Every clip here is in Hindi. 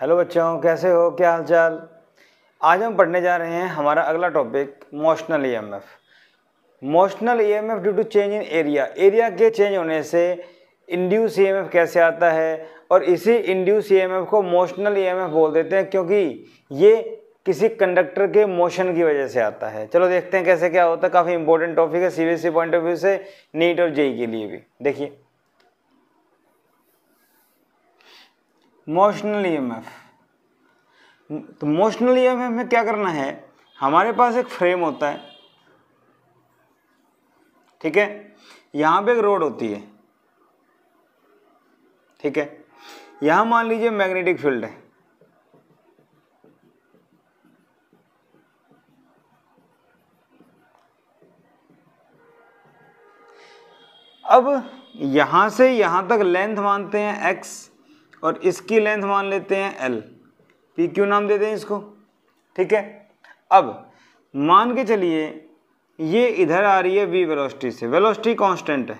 हेलो बच्चों कैसे हो क्या हाल चाल आज हम पढ़ने जा रहे हैं हमारा अगला topic motional EMF motional EMF due to change in area area के चेंज होने से इंड्यूस ईएमएफ e कैसे आता है और इसी इंड्यूस ईएमएफ e को मोशनल ईएमएफ e बोल देते हैं क्योंकि ये किसी कंडक्टर के मोशन की वजह से आता है चलो देखते हैं कैसे क्या होता है काफ़ी इंपॉर्टेंट टॉपिक है सी पॉइंट ऑफ व्यू से नीट और जेई के लिए भी देखिए मोशनल ईएमएफ e तो मोशनल ईएमएफ e में क्या करना है हमारे पास एक फ्रेम होता है ठीक है यहां पे एक रोड होती है ठीक है यहां मान लीजिए मैग्नेटिक फील्ड है अब यहां से यहां तक लेंथ मानते हैं एक्स और इसकी लेंथ मान लेते हैं एल पी क्यू नाम दे दें इसको ठीक है अब मान के चलिए ये इधर आ रही है वी वेलोसिटी से वेलोसिटी कांस्टेंट है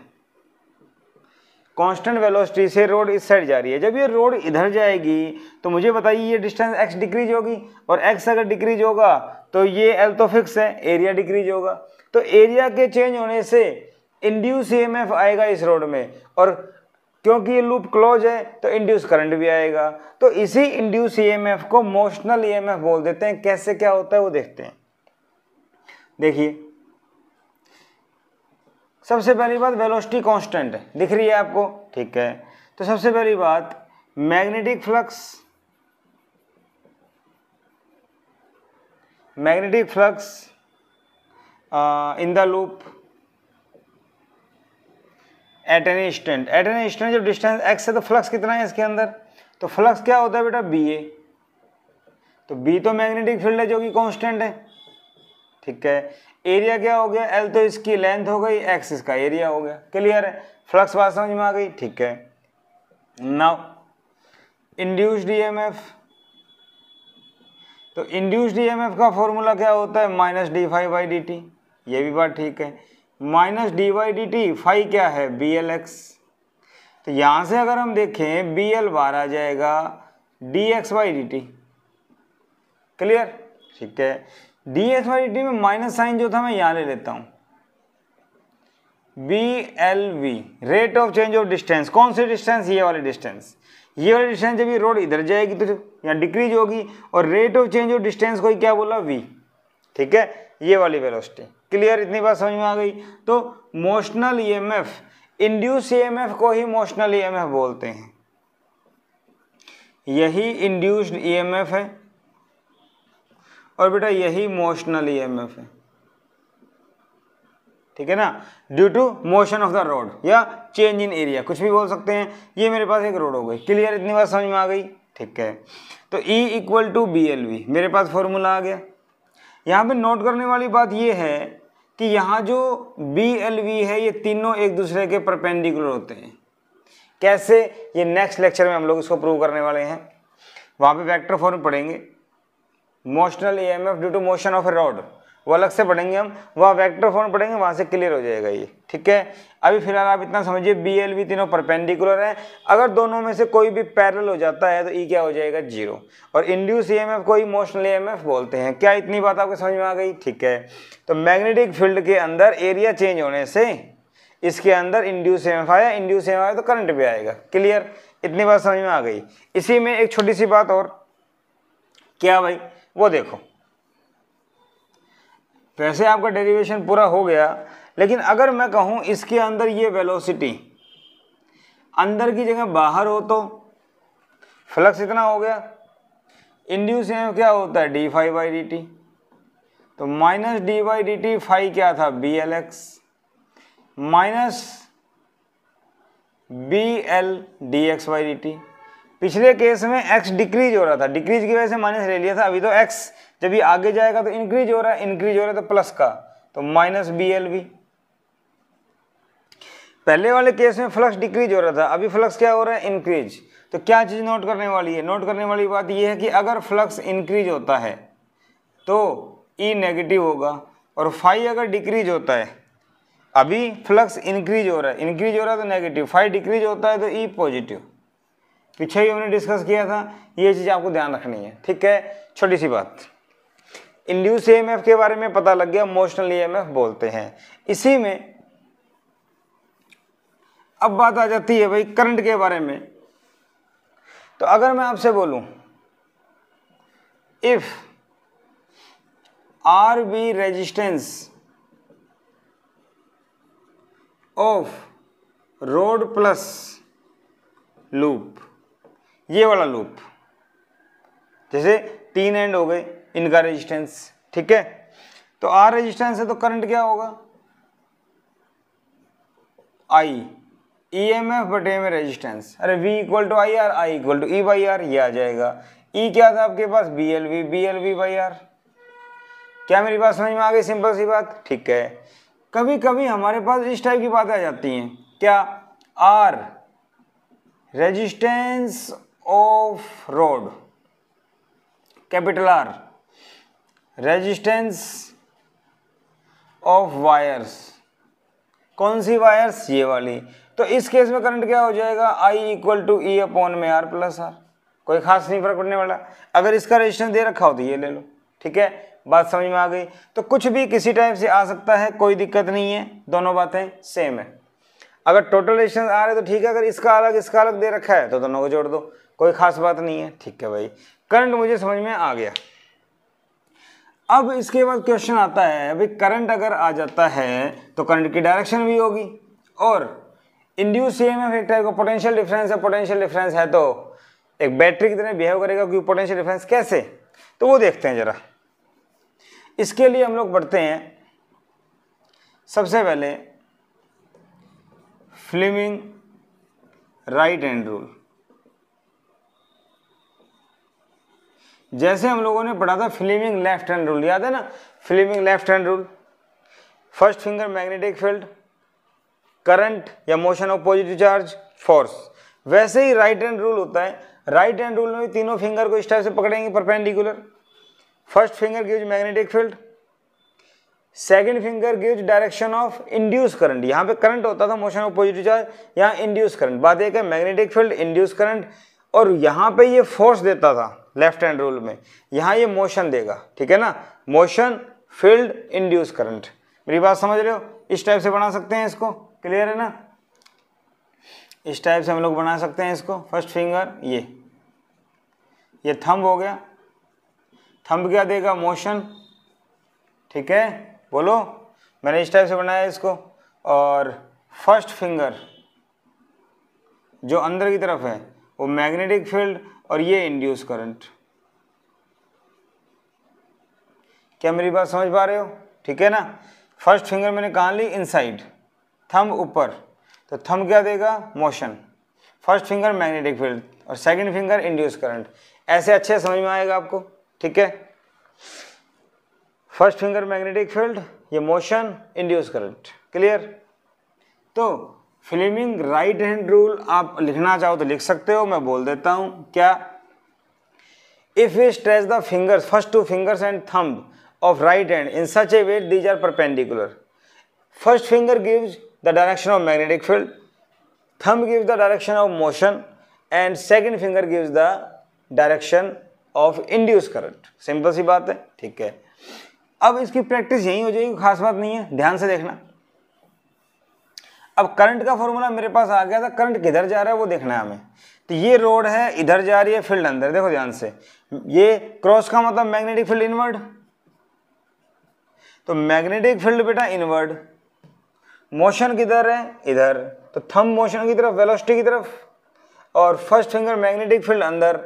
कांस्टेंट वेलोसिटी से रोड इस साइड जा रही है जब ये रोड इधर जाएगी तो मुझे बताइए ये डिस्टेंस एक्स डिक्रीज होगी और एक्स अगर डिक्रीज होगा तो ये एल तो फिक्स है एरिया डिक्रीज होगा तो एरिया के चेंज होने से इंड्यूस ई e आएगा इस रोड में और क्योंकि ये लूप क्लोज है तो इंड्यूस करंट भी आएगा तो इसी इंड्यूस ईएमएफ e को मोशनल ईएमएफ e बोल देते हैं कैसे क्या होता है वो देखते हैं देखिए सबसे पहली बात वेलोसिटी कांस्टेंट है दिख रही है आपको ठीक है तो सबसे पहली बात magnetic flux magnetic flux in the loop at an instant at an instant जब डिस्टेंस एक्स है तो फ्लक्स कितना है इसके अंदर तो फ्लक्स क्या होता है बेटा बी ए तो बी तो मैग्नेटिक फील्ड है जो कि कॉन्स्टेंट है ठीक है एरिया क्या हो गया एल तो इसकी लेंथ हो गई एक्स इसका एरिया हो गया क्लियर है फ्लक्स बात समझ में आ गई ठीक है नाउ एम एफ तो एम एफ e का फॉर्मूला क्या होता है minus d phi by D t ये भी बात ठीक है minus d by d t phi क्या है बी एल एक्स तो यहाँ से अगर हम देखें बी एल बार आ जाएगा d x by d t clear ठीक है d x by d t में माइनस साइन जो था मैं यहाँ ले लेता हूँ b L v rate of change of distance कौन सी डिस्टेंस ये वाली डिस्टेंस ये वाली डिस्टेंस जब ये रोड इधर जाएगी तो यहाँ डिक्रीज होगी और rate of change of distance को क्या बोला वी ठीक है ये वाली वेलोसिटी क्लियर इतनी बात समझ में आ गई तो मोशनल ईएमएफ इंड्यूस ईएमएफ को ही मोशनल ईएमएफ e बोलते हैं यही इंड्यूस्ड ईएमएफ e है और बेटा यही मोशनल ईएमएफ e है ठीक है ना due to motion of the rod या चेंज इन एरिया कुछ भी बोल सकते हैं ये मेरे पास एक रोड हो गई क्लियर इतनी बात समझ में आ गई ठीक है तो e equal to B L v मेरे पास फॉर्मूला आ गया यहाँ पे नोट करने वाली बात ये है कि यहाँ जो बी एल वी है ये तीनों एक दूसरे के परपेंडिकुलर होते हैं कैसे ये नेक्स्ट लेक्चर में हम लोग इसको प्रूव करने वाले हैं वहाँ पे वेक्टर फॉर्म पढ़ेंगे motional E M F due to motion of a rod वो अलग से पढ़ेंगे हम वहाँ वेक्टर फॉर्म पढ़ेंगे वहाँ से क्लियर हो जाएगा ये ठीक है अभी फिलहाल आप इतना समझिए बी एल वी तीनों परपेंडिकुलर हैं अगर दोनों में से कोई भी पैरल हो जाता है तो ई e क्या हो जाएगा जीरो और इंड्यूस ई एम एफ को इमोशनल ई एम एफ बोलते हैं क्या इतनी बात आपको समझ में आ गई ठीक है तो मैग्नेटिक फील्ड के अंदर एरिया चेंज होने से इसके अंदर इंड्यूस ई एम एफ आया इंड्यूस ई एम एफ आया तो करंट भी आएगा क्लियर इतनी बात समझ में आ गई इसी में एक छोटी सी बात और क्या भाई वो देखो तो ऐसे आपका डेरिवेशन पूरा हो गया लेकिन अगर मैं कहूँ इसके अंदर ये वेलोसिटी अंदर की जगह बाहर हो तो फ्लक्स इतना हो गया इंड्यूस क्या होता है d phi by D t तो minus d by D t phi क्या था B L x minus b l d x by D t पिछले केस में एक्स डिक्रीज हो रहा था डिक्रीज की वजह से माइनस ले लिया था अभी तो एक्स जब ये आगे जाएगा तो इंक्रीज हो रहा है इंक्रीज हो रहा है तो प्लस का तो माइनस बी एल भी पहले वाले केस में फ्लक्स डिक्रीज हो रहा था अभी फ्लक्स क्या हो रहा है इंक्रीज तो क्या चीज़ नोट करने वाली है नोट करने वाली बात यह है कि अगर फ्लक्स इंक्रीज होता है तो ई e नेगेटिव होगा और फाइव अगर डिक्रीज होता है अभी फ्लक्स इंक्रीज हो रहा है इंक्रीज हो रहा है तो नेगेटिव फाइव डिक्रीज होता है तो ई e पॉजिटिव पीछे भी हमने डिस्कस किया था ये चीज़ आपको ध्यान रखनी है ठीक है छोटी सी बात इंड्यूस ई e के बारे में पता लग गया इमोशनल ई e बोलते हैं इसी में अब बात आ जाती है भाई करंट के बारे में तो अगर मैं आपसे बोलूं if r b resistance of rod plus loop ये वाला लूप जैसे तीन एंड हो गए इनका रेजिस्टेंस ठीक है तो आर रेजिस्टेंस है तो करंट क्या होगा आई ई एम एफ बटे में रेजिस्टेंस अरे v equal to i r i equal to e by are ये आ जाएगा ई e क्या था आपके पास B L v b L V by r क्या मेरी बात समझ में आ गई सिंपल सी बात ठीक है कभी कभी हमारे पास इस टाइप की बातें आ जाती हैं क्या r resistance of rod capital r resistance of wires कौन सी वायर्स ये वाली तो इस केस में करंट क्या हो जाएगा i equal to e upon में आर प्लस आर कोई खास नहीं फर्क पड़ने वाला अगर इसका रेजिस्टेंस दे रखा हो तो ये ले लो ठीक है बात समझ में आ गई तो कुछ भी किसी टाइप से आ सकता है कोई दिक्कत नहीं है दोनों बातें सेम है अगर टोटल डिस्टेंस आ रहे तो ठीक है अगर इसका अलग इसका अलग दे रखा है तो दोनों को जोड़ दो कोई खास बात नहीं है ठीक है भाई करंट मुझे समझ में आ गया अब इसके बाद क्वेश्चन आता है अभी करंट अगर आ जाता है तो करंट की डायरेक्शन भी होगी और इंड्यूस एफ एक टाइप का पोटेंशियल डिफरेंस है पोटेंशियल डिफरेंस है तो एक बैटरी की तरह बिहेव करेगा क्योंकि पोटेंशियल डिफरेंस कैसे तो वो देखते हैं ज़रा इसके लिए हम लोग बढ़ते हैं सबसे पहले फ्लेमिंग राइट हैंड रूल जैसे हम लोगों ने पढ़ा था फ्लेमिंग लेफ्ट हैंड रूल याद है ना Fleming left hand rule first finger magnetic field current या motion of positive charge force वैसे ही राइट हैंड रूल होता है राइट हैंड रूल में तीनों फिंगर को इस टाइप से पकड़ेंगे perpendicular first finger gives magnetic field second finger gives direction of induce current यहाँ पे करंट होता था मोशन अपोजिट चार्ज यहाँ इंड्यूस करंट बात एक है मैग्नेटिक फील्ड इंड्यूस करंट और यहाँ पे ये फोर्स देता था लेफ्ट हैंड रूल में यहाँ ये मोशन देगा ठीक है ना मोशन फील्ड इंड्यूस करंट मेरी बात समझ रहे हो इस टाइप से बना सकते हैं इसको क्लियर है ना इस टाइप से हम लोग बना सकते हैं इसको फर्स्ट फिंगर ये ये थंब हो गया थंब क्या देगा मोशन ठीक है बोलो मैंने इस टाइप से बनाया इसको और फर्स्ट फिंगर जो अंदर की तरफ है वो मैग्नेटिक फील्ड और ये इंड्यूस करंट क्या मेरी बात समझ पा रहे हो ठीक है ना फर्स्ट फिंगर मैंने कहाँ ली इनसाइड थंब ऊपर तो थंब क्या देगा motion first finger magnetic field और सेकंड फिंगर इंड्यूस करंट ऐसे अच्छे समझ में आएगा आपको ठीक है फर्स्ट फिंगर मैग्नेटिक फील्ड ये मोशन इंड्यूस करंट क्लियर तो फ्लेमिंग राइट हैंड रूल आप लिखना चाहो तो लिख सकते हो मैं बोल देता हूँ क्या if you stretch the fingers first two fingers and thumb of right hand in such a way these are perpendicular first finger gives the direction of magnetic field thumb gives the direction of motion and second finger gives the direction of induce current simple सी बात है ठीक है अब इसकी प्रैक्टिस यही हो जाएगी खास बात नहीं है ध्यान से देखना अब करंट का फॉर्मूला मेरे पास आ गया था करंट किधर जा रहा है वो देखना है हमें तो ये रोड है इधर जा रही है फील्ड अंदर देखो ध्यान से ये क्रॉस का मतलब मैग्नेटिक फील्ड इनवर्ड तो मैग्नेटिक फील्ड बेटा इनवर्ड मोशन किधर है इधर तो थम मोशन की तरफ वेलोसिटी की तरफ और फर्स्ट फिंगर मैग्नेटिक फील्ड अंदर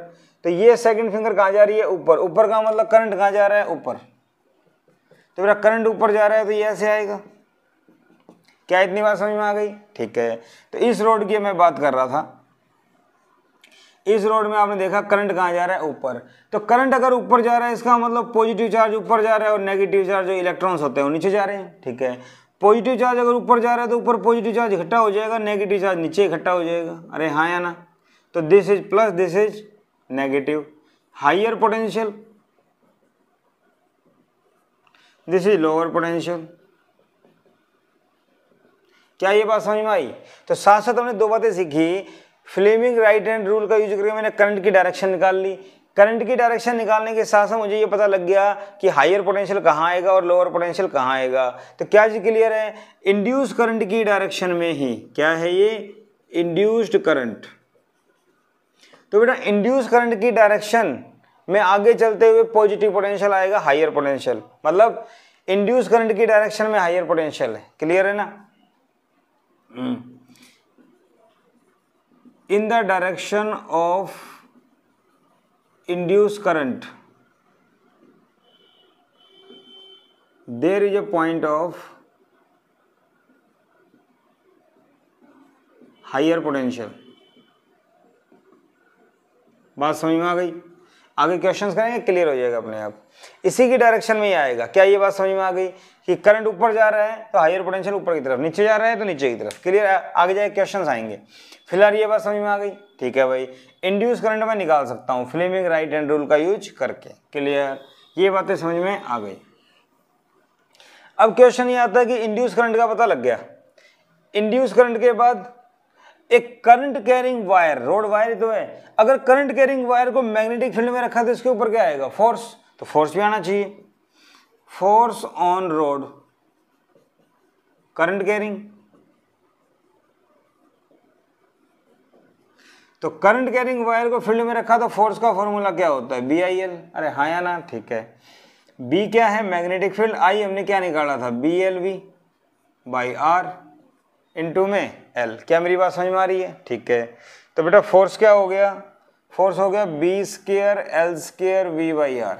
तो ये सेकंड फिंगर कहाँ जा रही है ऊपर ऊपर का मतलब करंट कहाँ जा रहा है ऊपर तो मेरा करंट ऊपर जा रहा है तो ये ऐसे आएगा क्या इतनी बात समझ में आ गई ठीक है तो इस रोड की मैं बात कर रहा था इस रोड में आपने देखा करंट कहाँ जा रहा है ऊपर तो करंट अगर ऊपर जा रहा है इसका मतलब पॉजिटिव चार्ज ऊपर जा रहा है और नेगेटिव चार्ज जो इलेक्ट्रॉन्स होते हैं वो नीचे जा रहे हैं ठीक है पॉजिटिव चार्ज अगर ऊपर जा रहा है तो ऊपर पॉजिटिव चार्ज इकट्ठा हो जाएगा नेगेटिव चार्ज नीचे इकट्ठा हो जाएगा अरे हाँ या ना तो this is plus this is negative higher potential this is lower potential क्या ये बात समझ में आई तो साथ साथ हमने दो बातें सीखी फ्लेमिंग राइट हैंड रूल का यूज करके मैंने करंट की डायरेक्शन निकाल ली करंट की डायरेक्शन निकालने के साथ साथ मुझे ये पता लग गया कि हायर पोटेंशियल कहाँ आएगा और लोअर पोटेंशियल कहाँ आएगा तो क्या चीज़ क्लियर है इंड्यूस करंट की डायरेक्शन में ही क्या है ये इंड्यूस्ड करंट तो बेटा इंड्यूस करंट की डायरेक्शन में आगे चलते हुए पॉजिटिव पोटेंशियल आएगा हायर पोटेंशियल मतलब इंड्यूस करंट की डायरेक्शन में हायर पोटेंशियल है क्लियर है ना in the direction of induce current there is a point of higher potential बात समझ में आ गई आगे क्वेश्चन करेंगे क्लियर हो जाएगा अपने आप इसी की डायरेक्शन में ही आएगा क्या ये बात समझ में आ गई कि करंट ऊपर जा रहा है तो हायर पोटेंशियल ऊपर की तरफ नीचे जा रहा है तो नीचे की तरफ क्लियर आगे जाए क्वेश्चन आएंगे फिलहाल ये बात समझ में आ गई ठीक है भाई इंड्यूस करंट मैं निकाल सकता हूँ फ्लेमिंग राइट एंड रूल का यूज करके क्लियर ये बातें समझ में आ गई अब क्वेश्चन ये आता है कि इंड्यूस करंट का पता लग गया इंड्यूस करंट के बाद एक current carrying wire rod wire तो है अगर करंट कैरिंग वायर को मैग्नेटिक फील्ड में रखा तो इसके ऊपर क्या आएगा फोर्स तो फोर्स भी आना चाहिए force on rod current carrying तो करंट कैरिंग वायर को फील्ड में रखा तो फोर्स का फॉर्मूला क्या होता है बी आई एल अरे हाँ या ना ठीक है बी क्या है मैग्नेटिक फील्ड आई हमने क्या निकाला था B L V by r into में एल क्या मेरी बात समझ में आ रही है ठीक है तो बेटा फोर्स क्या हो गया फोर्स हो गया B square L square we by r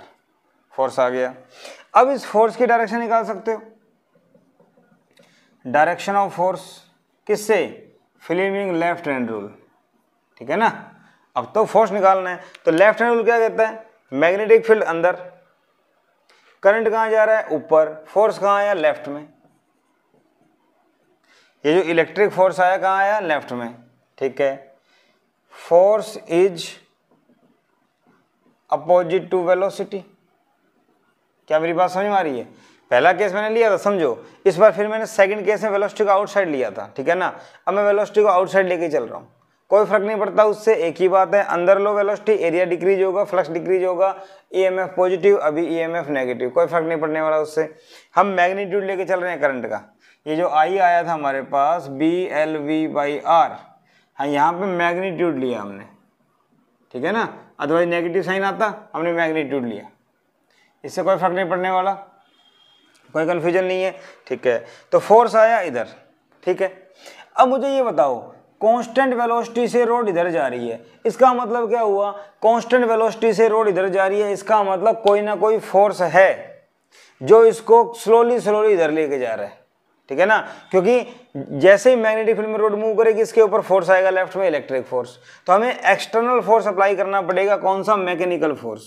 force आ गया अब इस फोर्स की डायरेक्शन निकाल सकते हो डायरेक्शन ऑफ फोर्स किससे फिलिमिंग लेफ्ट हैंड रूल ठीक है ना अब तो फोर्स निकालना है तो लेफ्ट हैंड रूल क्या कहता है मैग्नेटिक फील्ड अंदर करंट कहाँ जा रहा है ऊपर फोर्स कहाँ आया लेफ्ट में ये जो इलेक्ट्रिक फोर्स आया कहाँ आया लेफ्ट में ठीक है force is opposite to velocity क्या मेरी बात समझ में आ रही है पहला केस मैंने लिया था समझो इस बार फिर मैंने सेकंड केस में वेलोसिटी को आउटसाइड लिया था ठीक है ना अब मैं वेलोसिटी को आउटसाइड लेके चल रहा हूँ कोई फर्क नहीं पड़ता उससे एक ही बात है अंदर लो वेलोसिटी एरिया डिक्रीज होगा फ्लक्स डिक्रीज होगा ईएमएफ e पॉजिटिव अभी ईएमएफ e नेगेटिव कोई फर्क नहीं पड़ने वाला उससे हम मैग्नीट्यूड लेके चल रहे हैं करंट का ये जो आई आया था हमारे पास B L V by R हाँ यहाँ पे मैग्नीट्यूड लिया हमने ठीक है ना अदरवाइज नेगेटिव साइन आता हमने मैग्नीट्यूड लिया इससे कोई फर्क नहीं पड़ने वाला कोई कन्फ्यूजन नहीं है ठीक है तो फोर्स आया इधर ठीक है अब मुझे ये बताओ कांस्टेंट वेलोसिटी से रोड इधर जा रही है इसका मतलब क्या हुआ कांस्टेंट वेलोसिटी से रोड इधर जा रही है इसका मतलब कोई ना कोई फोर्स है जो इसको स्लोली स्लोली इधर लेके जा रहा है ठीक है ना क्योंकि जैसे ही मैग्नेटिक फील्ड में रोड मूव करेगी इसके ऊपर फोर्स आएगा लेफ्ट में इलेक्ट्रिक फोर्स तो हमें एक्सटर्नल फोर्स अप्लाई करना पड़ेगा कौन सा मैकेनिकल फोर्स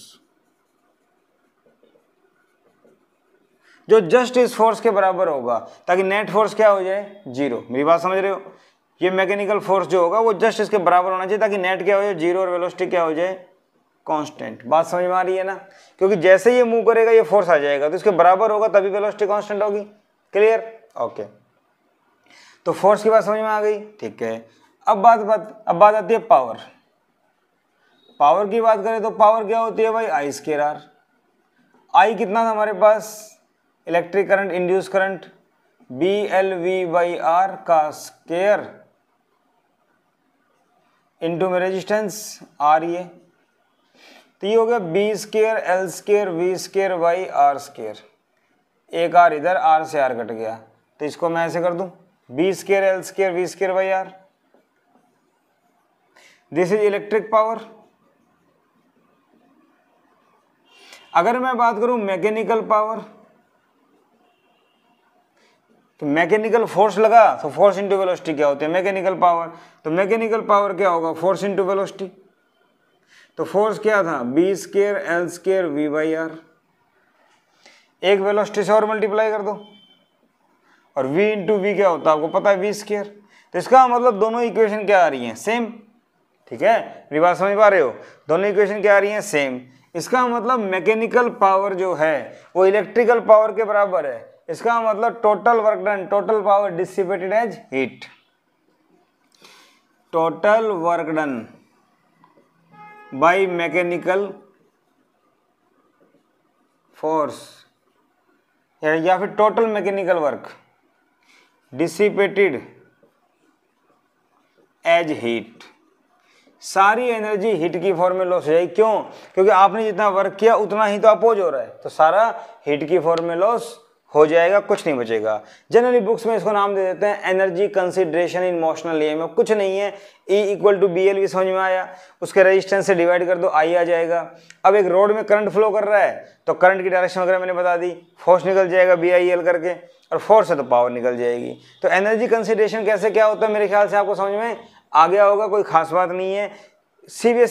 जो जस्ट इस फोर्स के बराबर होगा ताकि नेट फोर्स क्या हो जाए जीरो मेरी बात समझ रहे हो ये मैकेनिकल फोर्स जो होगा वो जस्ट इसके बराबर होना चाहिए ताकि नेट क्या हो जाए जीरो और वेलोसिटी क्या हो जाए कांस्टेंट बात समझ में आ रही है ना क्योंकि जैसे ये मूव करेगा ये फोर्स आ जाएगा तो इसके बराबर होगा तभी वेलोसिटी कांस्टेंट होगी क्लियर ओके तो फोर्स की बात समझ में आ गई ठीक है अब बात बात अब बात आती है पावर पावर की बात करें तो पावर क्या होती है भाई आई स्केर आर आई कितना था हमारे पास electric current induce current B L V by R का स्केयर इंटू में रेजिस्टेंस आर ये तो ये हो गया B square L square V square by R square एक आर इधर आर से आर कट गया तो इसको मैं ऐसे कर दूं B square L square V square by R this is electric power अगर मैं बात करूं मैकेनिकल पावर तो मैकेनिकल फोर्स लगा तो फोर्स इंटू वेलोसिटी क्या होती है मैकेनिकल पावर तो मैकेनिकल पावर क्या होगा फोर्स इंटू वेलोसिटी तो फोर्स क्या था B square L square we by R एक वेलोसिटी से और मल्टीप्लाई कर दो और v इंटू वी क्या होता है आपको पता है वी स्केयर तो इसका मतलब दोनों इक्वेशन क्या आ रही हैं सेम ठीक है मेरी बात समझ पा रहे हो दोनों इक्वेशन क्या आ रही हैं सेम इसका मतलब मैकेनिकल पावर जो है वो इलेक्ट्रिकल पावर के बराबर है इसका मतलब total work done total power dissipated as heat total work done by mechanical force या फिर total mechanical work dissipated as heat सारी एनर्जी हीट की फॉर्म में लॉस हो जाएगी क्यों क्योंकि आपने जितना वर्क किया उतना ही तो अपोज हो रहा है तो सारा हीट की फॉर्म में लॉस हो जाएगा कुछ नहीं बचेगा जनरली बुक्स में इसको नाम दे देते हैं energy consideration in motional E में कुछ नहीं है E equal to B L भी समझ में आया उसके रजिस्टेंस से डिवाइड कर दो आई आ जाएगा अब एक रोड में करंट फ्लो कर रहा है तो करंट की डायरेक्शन वगैरह मैंने बता दी फोर्स निकल जाएगा बी आई एल करके और फोर से तो पावर निकल जाएगी तो एनर्जी कंसिडरेशन कैसे क्या होता है मेरे ख्याल से आपको समझ में आ गया होगा कोई खास बात नहीं है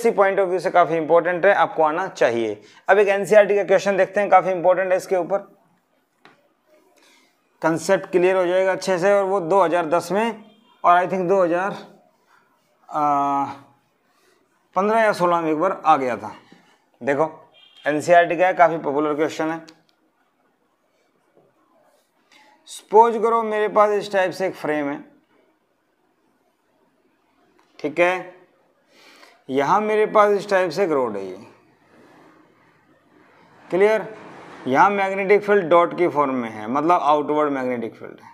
ई पॉइंट ऑफ व्यू से काफ़ी इंपॉर्टेंट है आपको आना चाहिए अब एक टी e का क्वेश्चन देखते हैं काफ़ी इंपॉर्टेंट है इसके ऊपर कंसेप्ट क्लियर हो जाएगा अच्छे से और वो 2010 में और आई थिंक 2015 पंद्रह या सोलह में एक बार आ गया था देखो एनसीईआरटी e का है काफ़ी पॉपुलर क्वेश्चन है सपोज करो मेरे पास इस टाइप से एक फ्रेम है ठीक है यहां मेरे पास इस टाइप से एक रोड है ये क्लियर यहां मैग्नेटिक फील्ड डॉट की फॉर्म में है मतलब आउटवर्ड मैग्नेटिक फील्ड है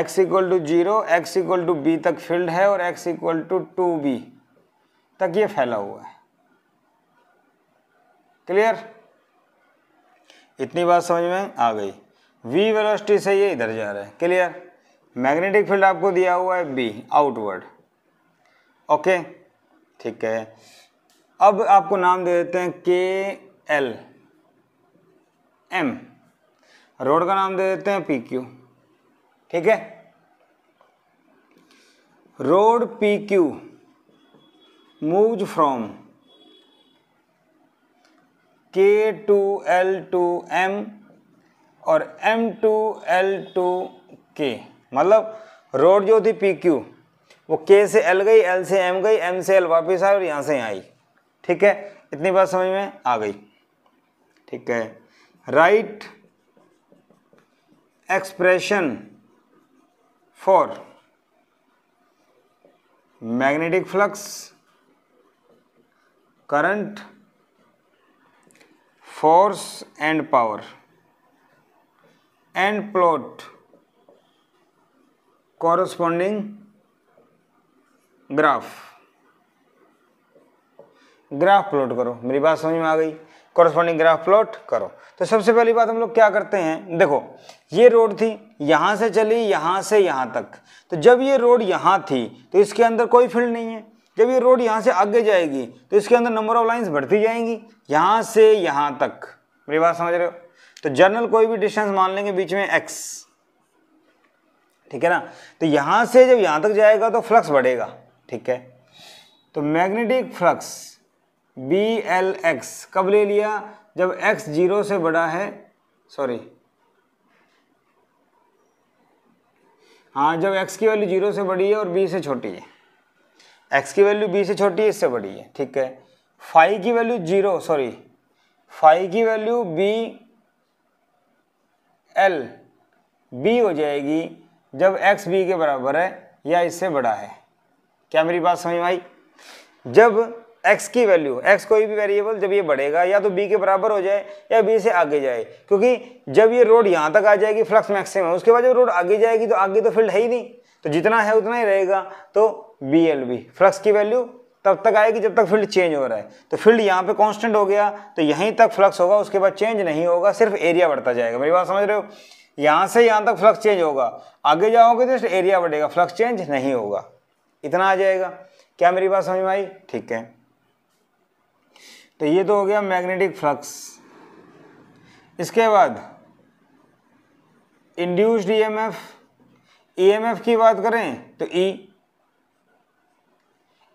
X equal to zero X equal to B तक फील्ड है और X equal to two B तक ये फैला हुआ है क्लियर इतनी बात समझ में आ गई वी वेलोसिटी से ये इधर जा रहा है क्लियर मैग्नेटिक फील्ड आपको दिया हुआ है बी आउटवर्ड ओके ठीक है अब आपको नाम दे देते हैं के एल एम रोड का नाम दे देते हैं पी क्यू ठीक है rod P Q move from K to L to M और M to L to K मतलब रोड जो थी पी क्यू वो के से एल गई एल से एम गई एम से एल वापस आई और यहाँ से यहाँ आई ठीक है इतनी बात समझ में आ गई ठीक है right expression for magnetic flux current force and power and plot corresponding graph graph plot करो मेरी बात समझ में आ गई कॉरस्पॉन्डिंग ग्राफ प्लॉट करो तो सबसे पहली बात हम लोग क्या करते हैं देखो ये रोड थी यहाँ से चली यहाँ से यहाँ तक तो जब ये रोड यहाँ थी तो इसके अंदर कोई फील्ड नहीं है जब ये रोड यहाँ से आगे जाएगी तो इसके अंदर नंबर ऑफ लाइन्स बढ़ती जाएंगी यहाँ से यहाँ तक मेरी बात समझ रहे हो तो जर्नल कोई भी डिस्टेंस मान लेंगे बीच में एक्स ठीक है ना तो यहाँ से जब यहाँ तक जाएगा तो फ्लक्स बढ़ेगा ठीक है तो magnetic flux B L X कब ले लिया जब एक्स जीरो से बड़ा है सॉरी हाँ जब एक्स की वैल्यू जीरो से बड़ी है और बी से छोटी है एक्स की वैल्यू बी से छोटी है इससे बड़ी है ठीक है फाइव की वैल्यू जीरो सॉरी फाइव की वैल्यू बी एल बी हो जाएगी जब एक्स बी के बराबर है या इससे बड़ा है क्या मेरी बात समझ में आई जब एक्स की वैल्यू एक्स कोई भी वेरिएबल जब ये बढ़ेगा या तो बी के बराबर हो जाए या बी से आगे जाए क्योंकि जब ये रोड यहाँ तक आ जाएगी फ्लक्स मैक्सिमम उसके बाद जब रोड आगे जाएगी तो आगे तो फील्ड है ही नहीं तो जितना है उतना ही रहेगा तो बी एल बी फ्लक्स की वैल्यू तब तक आएगी जब तक फील्ड चेंज हो रहा है तो फील्ड यहाँ पे कांस्टेंट हो गया तो यहीं तक फ्लक्स होगा उसके बाद चेंज नहीं होगा सिर्फ एरिया बढ़ता जाएगा मेरी बात समझ रहे हो यहाँ से यहाँ तक फ्लक्स चेंज होगा आगे जाओगे तो एरिया बढ़ेगा फ्लक्स चेंज नहीं होगा इतना आ जाएगा क्या मेरी बात समझ में आई ठीक है तो ये तो हो गया मैग्नेटिक फ्लक्स इसके बाद induced EMF e EMF e की बात करें तो ई e,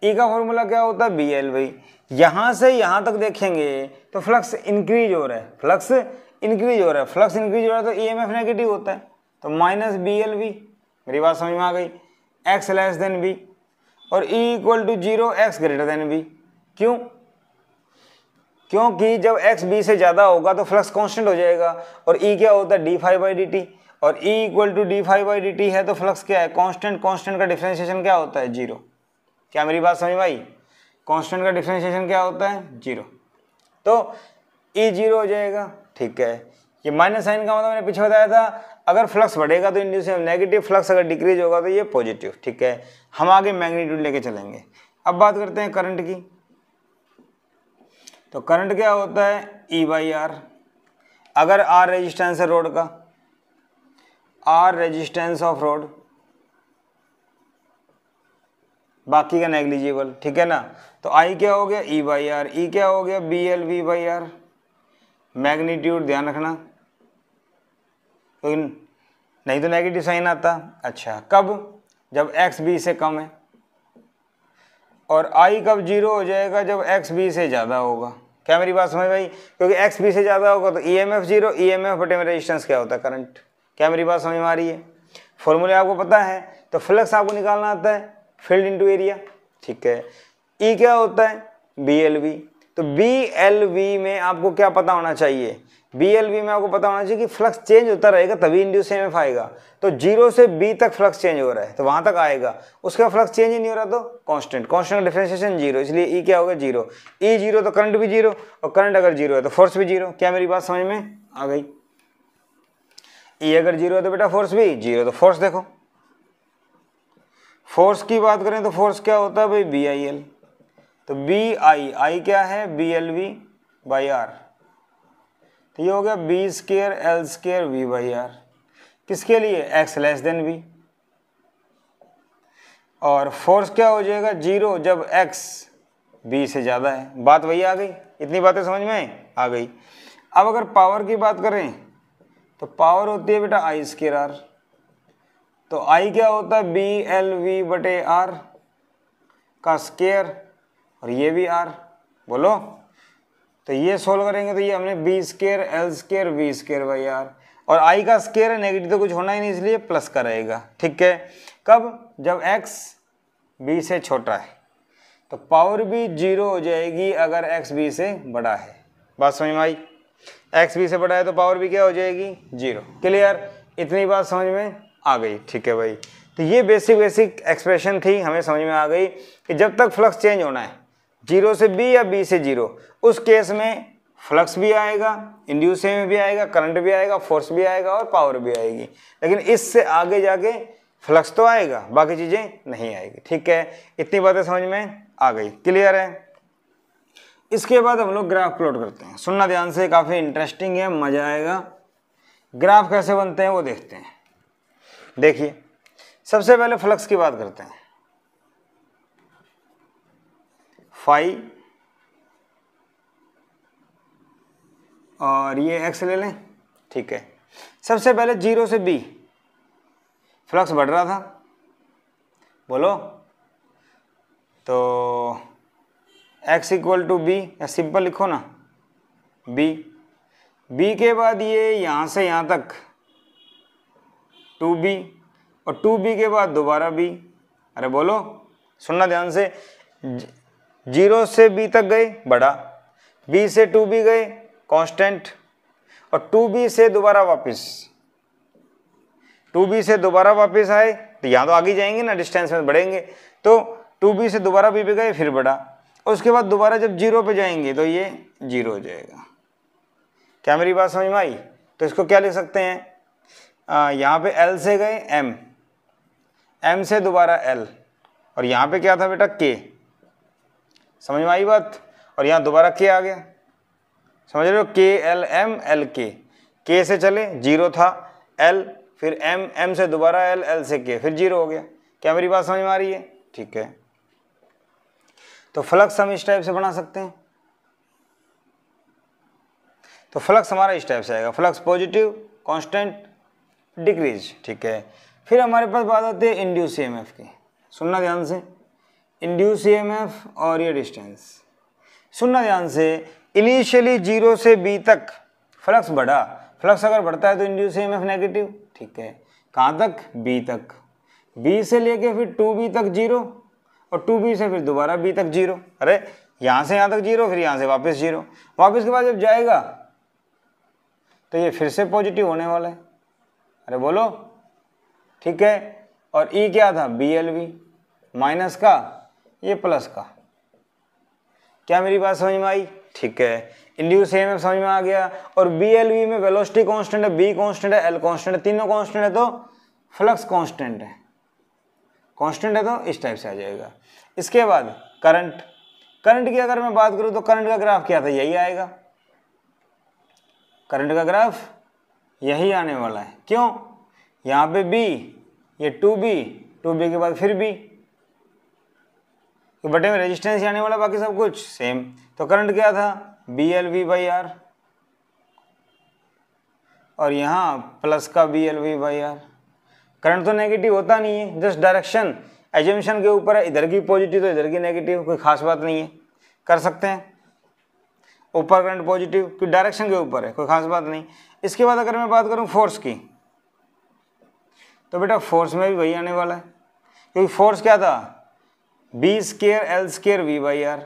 ई e का फॉर्मूला क्या होता है बी एल भाई यहाँ से यहाँ तक देखेंगे तो फ्लक्स इंक्रीज हो रहा है फ्लक्स इंक्रीज हो रहा है फ्लक्स इंक्रीज हो रहा है तो ईएमएफ नेगेटिव होता है तो माइनस बी एल बी मेरी बात समझ में आ गई एक्स लेस देन बी और E equal to zero X greater than B क्यों क्योंकि जब एक्स बी से ज़्यादा होगा तो फ्लक्स कॉन्स्टेंट हो जाएगा और ई e क्या होता है D phi by D T और E equal to D phi by D T है तो फ्लक्स क्या है कांस्टेंट कांस्टेंट का डिफ्रेंशिएशन क्या होता है जीरो क्या मेरी बात समझ भाई कांस्टेंट का डिफ्रेंशिएशन क्या होता है जीरो तो ई e जीरो हो जाएगा ठीक है ये माइनस साइन का मतलब मैंने पीछे बताया था अगर फ्लक्स बढ़ेगा तो इंड्यूसिव नेगेटिव फ्लक्स अगर डिक्रीज होगा तो ये पॉजिटिव ठीक है हम आगे मैग्नीट्यूड लेके चलेंगे अब बात करते हैं करंट की तो करंट क्या होता है ई बाई आर अगर आर रेजिस्टेंस है रोड का आर रेजिस्टेंस ऑफ रोड बाकी का नेग्लिजिबल ठीक है ना तो आई क्या हो गया ई बाई आर ई क्या हो गया B L V by R magnitude ध्यान रखना नहीं तो नेगेटिव साइन आता अच्छा कब जब एक्स बी से कम है और आई कब जीरो हो जाएगा जब एक्स बी से ज़्यादा होगा क्या मेरी बात समझ भाई क्योंकि एक्स बी से ज़्यादा होगा तो E M F zero E M F बटे में रजिस्टेंस क्या होता है करंट क्या मेरी बात समझ में आ रही है फॉर्मूले आपको पता है तो फ्लक्स आपको निकालना आता है फील्ड इंटू एरिया ठीक है ई e क्या होता है बी एल वी तो बी एल वी में आपको क्या पता होना चाहिए बी एल वी में आपको पता होना चाहिए कि फ्लक्स चेंज होता रहेगा तभी इंड्यूस एम एफ आएगा तो जीरो से बी तक फ्लक्स चेंज हो रहा है तो वहाँ तक आएगा उसके बाद फ्लक्स चेंज ही नहीं हो रहा तो कांस्टेंट कांस्टेंट डिफ्रेंशिएशन जीरो इसलिए ई e क्या होगा जीरो ई e जीरो तो करंट भी जीरो और करंट अगर जीरो है तो फोर्स भी जीरो क्या मेरी बात समझ में आ गई ई e अगर जीरो है तो बेटा फोर्स भी जीरो तो फोर्स देखो फोर्स की बात करें तो फोर्स क्या होता है भाई बी आई एल तो बी आई आई क्या है B L V by R तो ये हो गया B square L square V by R किसके लिए एक्स लेस देन वी और फोर्स क्या हो जाएगा जीरो जब एक्स बी से ज़्यादा है बात वही आ गई इतनी बातें समझ में आ गई अब अगर पावर की बात करें तो पावर होती है बेटा आई स्केर आर तो आई क्या होता है बी एल वी बटे आर का स्केयर और ये भी आर बोलो तो ये सोल्व करेंगे तो ये हमने B square L square V square by R और आई का स्केयर है नेगेटिव तो कुछ होना ही नहीं इसलिए प्लस का रहेगा ठीक है कब जब एक्स बी से छोटा है तो पावर भी जीरो हो जाएगी अगर एक्स बी से बड़ा है बात समझ में आई एक्स बी से बढ़ाए तो पावर भी क्या हो जाएगी जीरो क्लियर इतनी बात समझ में आ गई ठीक है भाई तो ये बेसिक बेसिक एक्सप्रेशन थी हमें समझ में आ गई कि जब तक फ्लक्स चेंज होना है जीरो से बी या बी से जीरो उस केस में फ्लक्स भी आएगा इंड्यूस में भी आएगा करंट भी आएगा फोर्स भी आएगा और पावर भी आएगी लेकिन इससे आगे जाके फ्लक्स तो आएगा बाकी चीज़ें नहीं आएगी ठीक है इतनी बातें समझ में आ गई क्लियर है इसके बाद हम लोग ग्राफ प्लॉट करते हैं सुनना ध्यान से काफ़ी इंटरेस्टिंग है मज़ा आएगा ग्राफ कैसे बनते हैं वो देखते हैं देखिए सबसे पहले फ्लक्स की बात करते हैं फाइव और ये एक्स ले लें ठीक है सबसे पहले जीरो से बी फ्लक्स बढ़ रहा था बोलो तो एक्स इक्वल टू बी या सिंपल लिखो ना बी बी के बाद ये यहाँ से यहाँ तक टू बी और टू बी के बाद दोबारा बी अरे बोलो सुनना ध्यान से जीरो से बी तक गए बड़ा बी से टू बी गए कांस्टेंट और टू बी से दोबारा वापस टू बी से दोबारा वापस आए तो यहाँ तो आगे जाएंगे ना डिस्टेंस में बढ़ेंगे तो टू बी से दोबारा बी पे गए फिर बढ़ा और उसके बाद दोबारा जब जीरो पे जाएंगे तो ये जीरो हो जाएगा क्या मेरी बात समझ में आई तो इसको क्या लिख सकते हैं यहाँ पे एल से गए एम एम से दोबारा एल और यहाँ पे क्या था बेटा के समझ में आई बात और यहाँ दोबारा के आ गया समझ रहे हो के एल एम एल के के से चले जीरो था एल फिर एम एम से दोबारा एल एल से के फिर जीरो हो गया क्या मेरी बात समझ में आ रही है ठीक है तो फ्लक्स हम इस टाइप से बना सकते हैं तो फ्लक्स हमारा इस टाइप से आएगा फ्लक्स पॉजिटिव कांस्टेंट डिक्रीज ठीक है फिर हमारे पास बात आती है इंड्यूस ई की सुनना ध्यान से इंड्यूस ई और ये डिस्टेंस सुनना ध्यान से इनिशियली जीरो से बी तक फ्लक्स बढ़ा फ्लक्स अगर बढ़ता है तो इंड्यूस ई नेगेटिव ठीक है कहाँ तक बी तक बी से लेके फिर टू बी तक जीरो और टू बी से फिर दोबारा बी तक जीरो अरे यहाँ से यहाँ तक जीरो फिर यहाँ से वापस जीरो वापस के बाद जब जाएगा तो ये फिर से पॉजिटिव होने वाला है अरे बोलो ठीक है और ई e क्या था बी एल वी माइनस का ये प्लस का क्या मेरी बात समझ में आई ठीक है सेम एम समझ में आ गया और बी एल वी में वेलोसिटी कांस्टेंट है बी कांस्टेंट है एल कांस्टेंट है तीनों कांस्टेंट है तो फ्लक्स कांस्टेंट है कांस्टेंट है तो इस टाइप से आ जाएगा इसके बाद करंट करंट की अगर मैं बात करूँ तो करंट का ग्राफ क्या था यही आएगा करंट का ग्राफ यही आने वाला है क्यों यहाँ पे बी ये टू बी टू बी के बाद फिर बी तो बटे में रेजिस्टेंस आने वाला बाकी सब कुछ सेम तो करंट क्या था B L V by R और यहाँ प्लस का B L V by R current तो नेगेटिव होता नहीं है जस्ट डायरेक्शन एजम्पन के ऊपर है इधर की पॉजिटिव तो इधर की नेगेटिव कोई खास बात नहीं है कर सकते हैं ऊपर करंट पॉजिटिव क्योंकि डायरेक्शन के ऊपर है कोई खास बात नहीं इसके बाद अगर मैं बात करूँ फोर्स की तो बेटा फोर्स में भी वही आने वाला है क्योंकि फोर्स क्या था B square L square V by R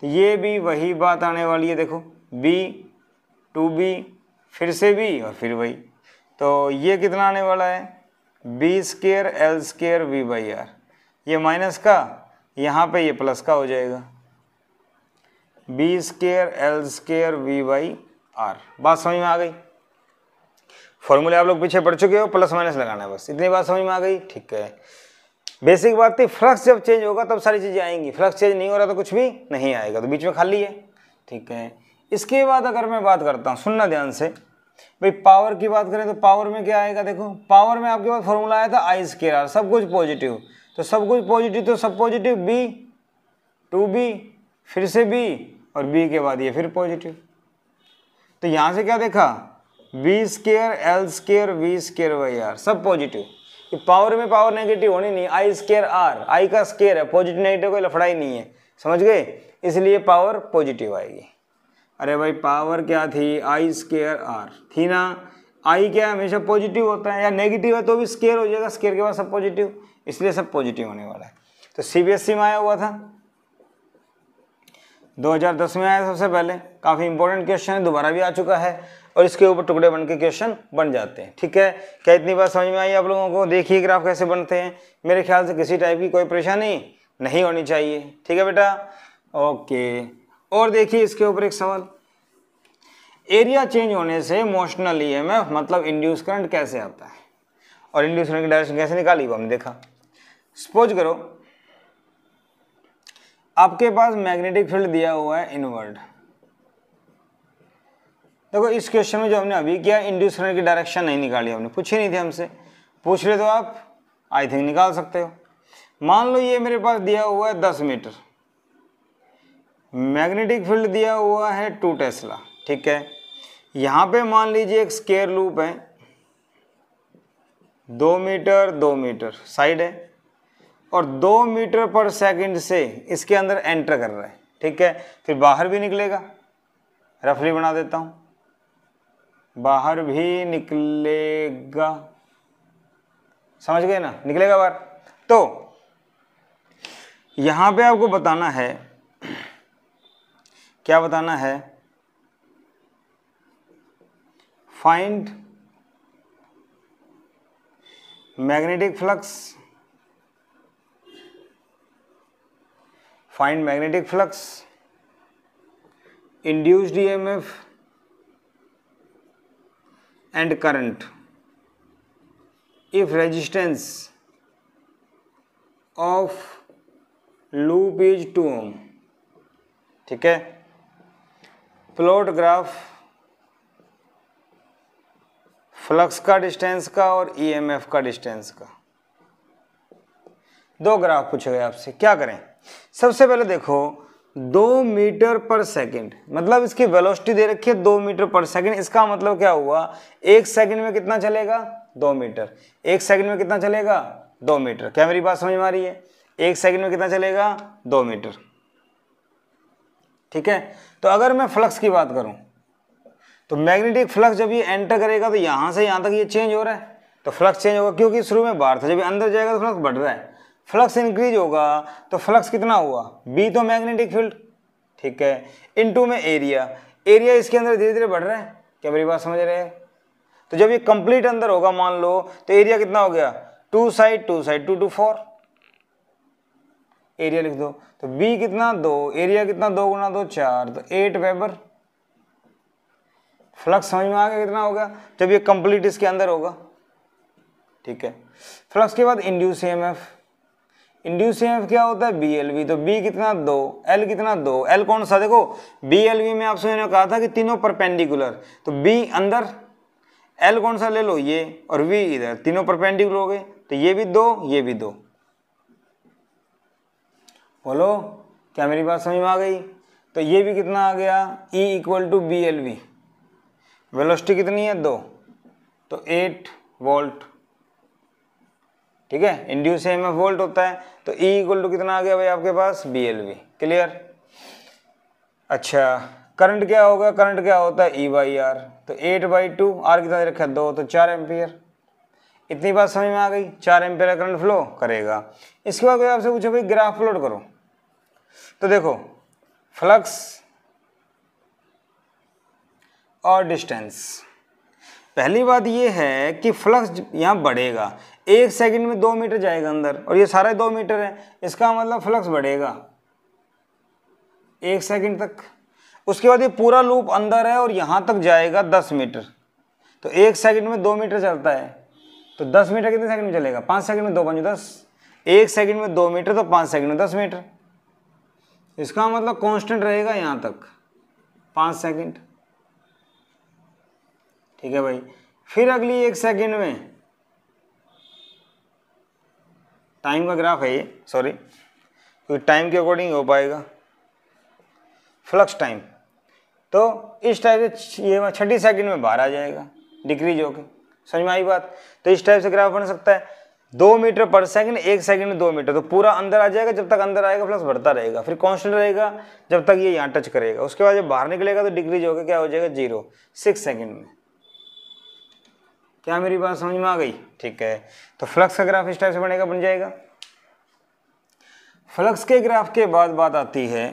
तो ये भी वही बात आने वाली है देखो बी टू बी फिर से बी और फिर वही तो ये कितना आने वाला है B square L square V by are ये माइनस का यहाँ पे ये प्लस का हो जाएगा B square L square V by R बात समझ में आ गई फॉर्मूले आप लोग पीछे पढ़ चुके हो प्लस माइनस लगाना है बस इतनी बात समझ में आ गई ठीक है बेसिक बात थी फ्लक्स जब चेंज होगा तब सारी चीज़ें आएंगी फ्लक्स चेंज नहीं हो रहा तो कुछ भी नहीं आएगा तो बीच में खाली है ठीक है इसके बाद अगर मैं बात करता हूँ सुनना ध्यान से भाई पावर की बात करें तो पावर में क्या आएगा देखो पावर में आपके पास फॉर्मूला आया था आई स्केर आर सब कुछ पॉजिटिव तो सब कुछ पॉजिटिव तो सब पॉजिटिव बी टू बी फिर से बी और बी के बाद ये फिर पॉजिटिव तो यहाँ से क्या देखा B square L square V square by R सब पॉजिटिव पावर में पावर नेगेटिव होनी नहीं आई स्केयर आर आई का स्केयर है पॉजिटिव नेगेटिव कोई लफड़ा ही नहीं है समझ गए इसलिए पावर पॉजिटिव आएगी अरे भाई पावर क्या थी आई स्केयर आर थी ना आई क्या हमेशा पॉजिटिव होता है या नेगेटिव है तो भी स्केयर हो जाएगा स्केयर के बाद सब पॉजिटिव इसलिए सब पॉजिटिव होने वाला है तो सीबीएसई e में आया हुआ था 2010 में आया सबसे पहले काफ़ी इंपॉर्टेंट क्वेश्चन है दोबारा भी आ चुका है और इसके ऊपर टुकड़े बन के क्वेश्चन बन जाते हैं ठीक है क्या इतनी बात समझ में आई आप लोगों को देखिए ग्राफ कैसे बनते हैं मेरे ख्याल से किसी टाइप की कोई परेशानी नहीं होनी चाहिए ठीक है बेटा ओके और देखिए इसके ऊपर एक सवाल एरिया चेंज होने से मोशनल ई एम एफ मतलब इंड्यूस करंट कैसे आता है और इंड्यूस करंट की डायरेक्शन कैसे निकाली वो हमने देखा सपोज करो आपके पास मैग्नेटिक फील्ड दिया हुआ है इनवर्ड देखो इस क्वेश्चन में जो हमने अभी किया इंड्यूस करंट की डायरेक्शन नहीं निकाली हमने पूछी नहीं थी हमसे पूछ रहे तो आप आई थिंक निकाल सकते हो मान लो ये मेरे पास दिया हुआ है दस मीटर मैग्नेटिक फील्ड दिया हुआ है टू टेस्ला ठीक है यहाँ पे मान लीजिए एक स्केयर लूप है दो मीटर दो मीटर साइड है और दो मीटर पर सेकंड से इसके अंदर एंटर कर रहा है ठीक है फिर बाहर भी निकलेगा रफली बना देता हूँ बाहर भी निकलेगा समझ गए ना निकलेगा बाहर तो यहाँ पे आपको बताना है क्या बताना है find magnetic flux find magnetic flux induced EMF and current if resistance of loop is two ohm ठीक है प्लॉट ग्राफ फ्लक्स का डिस्टेंस का और ईएमएफ e का डिस्टेंस का दो ग्राफ पूछे गए आपसे क्या करें सबसे पहले देखो दो मीटर पर सेकंड मतलब इसकी वेलोसिटी दे रखी है दो मीटर पर सेकंड इसका मतलब क्या हुआ एक सेकंड में कितना चलेगा दो मीटर एक सेकंड में कितना चलेगा दो मीटर क्या मेरी बात समझ में आ रही है एक सेकंड में कितना चलेगा दो मीटर ठीक है तो अगर मैं फ्लक्स की बात करूं तो मैग्नेटिक फ्लक्स जब ये एंटर करेगा तो यहाँ से यहां तक ये चेंज हो रहा है तो फ्लक्स चेंज होगा क्योंकि शुरू में बाहर था जब अंदर जाएगा तो फ्लक्स बढ़ रहा है फ्लक्स इंक्रीज होगा तो फ्लक्स कितना हुआ बी तो मैग्नेटिक फील्ड ठीक है इनटू में एरिया एरिया इसके अंदर धीरे धीरे बढ़ रहा है क्या मेरी बात समझ रहे हैं तो जब ये कंप्लीट अंदर होगा मान लो तो एरिया कितना हो गया two side two side two two four area लिख दो तो बी कितना दो एरिया कितना दो गुना दो चार तो एट वेबर फ्लक्स समझ में आ गया कितना होगा जब ये कंप्लीट इसके अंदर होगा ठीक है फ्लक्स के बाद induce E M F induce M F क्या होता है बी एल वी तो बी कितना दो एल कितना दो एल कौन सा देखो बी एल वी में आपसे मैंने कहा था कि तीनों परपेंडिकुलर तो बी अंदर एल कौन सा ले लो ये और वी इधर तीनों परपेंडिकुलर हो गए तो ये भी दो ये भी दो बोलो क्या मेरी बात समझ में आ गई तो ये भी कितना आ गया E equal to B L V velocity कितनी है दो तो एट वोल्ट ठीक है इंड्यूस एम एफ वोल्ट होता है तो E इक्वल टू कितना आ गया भाई आपके पास बी एल वी क्लियर अच्छा करंट क्या होगा करंट क्या होता है ई बाई आर तो एट बाई टू आर कितना रखा है दो तो चार एम्पियर इतनी बात समझ में आ गई चार एम्पियर करंट फ्लो करेगा इसके बाद आपसे पूछो भाई ग्राफ प्लॉट करो तो देखो फ्लक्स और डिस्टेंस पहली बात ये है कि फ्लक्स यहाँ बढ़ेगा एक सेकंड में दो मीटर जाएगा अंदर और ये सारे दो मीटर है इसका मतलब फ्लक्स बढ़ेगा एक सेकंड तक उसके बाद ये पूरा लूप अंदर है और यहाँ तक जाएगा दस मीटर तो एक सेकंड में दो मीटर चलता है तो दस मीटर कितने सेकंड में चलेगा पाँच सेकंड में दो पाँच दस एक सेकंड में दो मीटर तो पाँच सेकंड में दस मीटर इसका मतलब कांस्टेंट रहेगा यहाँ तक पाँच सेकंड ठीक है भाई फिर अगली एक सेकंड में टाइम का ग्राफ है ये सॉरी क्योंकि टाइम के अकॉर्डिंग हो पाएगा फ्लक्स टाइम तो इस टाइप से ये छठी सेकंड में बाहर आ जाएगा डिक्रीज होकर समझ में आई बात तो इस टाइप से ग्राफ बन सकता है दो मीटर पर सेकंड एक सेकंड में दो मीटर तो पूरा अंदर आ जाएगा जब तक अंदर आएगा प्लस बढ़ता रहेगा फिर कांस्टेंट रहेगा जब तक ये यहाँ टच करेगा उसके बाद जब बाहर निकलेगा तो जो होगा क्या हो जाएगा जीरो सिक्स सेकंड में क्या मेरी बात समझ में आ गई ठीक है तो फ्लक्स का ग्राफ इस टाइप से बनेगा बन जाएगा फ्लक्स के ग्राफ के बाद बात आती है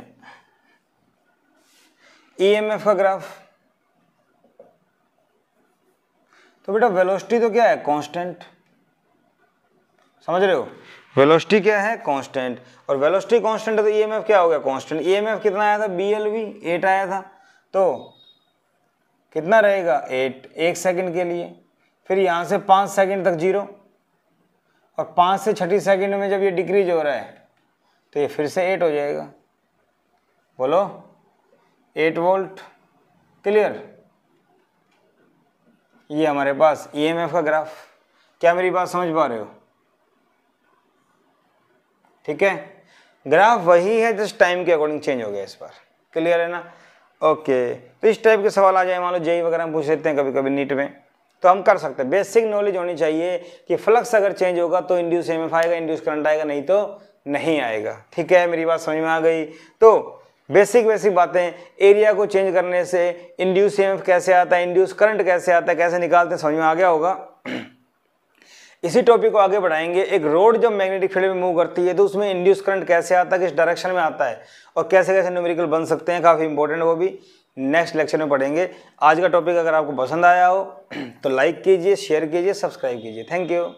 एफ e का ग्राफ तो बेटा वेलोसिटी तो क्या है कॉन्स्टेंट समझ रहे हो वेलोसिटी क्या है कांस्टेंट और वेलोसिटी कांस्टेंट है तो ईएमएफ e क्या हो गया कांस्टेंट ईएमएफ e कितना आया था बी एल वी एट आया था तो कितना रहेगा एट एक सेकंड के लिए फिर यहाँ से पाँच सेकंड तक जीरो और पाँच से छठी सेकंड में जब ये डिक्रीज हो रहा है तो ये फिर से एट हो जाएगा बोलो एट वोल्ट क्लियर ये हमारे पास ईएमएफ e का ग्राफ क्या मेरी बात समझ पा रहे हो ठीक है ग्राफ वही है जिस टाइम के अकॉर्डिंग चेंज हो गया इस बार क्लियर है ना ओके तो इस टाइप के सवाल आ जाए मान लो जेई e वगैरह पूछ लेते हैं कभी कभी नीट में तो हम कर सकते हैं बेसिक नॉलेज होनी चाहिए कि फ्लक्स अगर चेंज होगा तो इंड्यूस एम एफ आएगा इंड्यूस करंट आएगा नहीं तो नहीं आएगा ठीक है मेरी बात समझ में आ गई तो बेसिक बेसिक बातें एरिया को चेंज करने से इंड्यूस एम कैसे आता है इंड्यूस करंट कैसे आता है कैसे निकालते हैं समझ में आ गया होगा इसी टॉपिक को आगे बढ़ाएंगे एक रोड जब मैग्नेटिक फील्ड में मूव करती है तो उसमें इंड्यूस करंट कैसे आता है किस डायरेक्शन में आता है और कैसे कैसे न्यूमेरिकल बन सकते हैं काफ़ी इंपॉर्टेंट वो भी नेक्स्ट लेक्चर में पढ़ेंगे आज का टॉपिक अगर आपको पसंद आया हो तो लाइक कीजिए शेयर कीजिए सब्सक्राइब कीजिए थैंक यू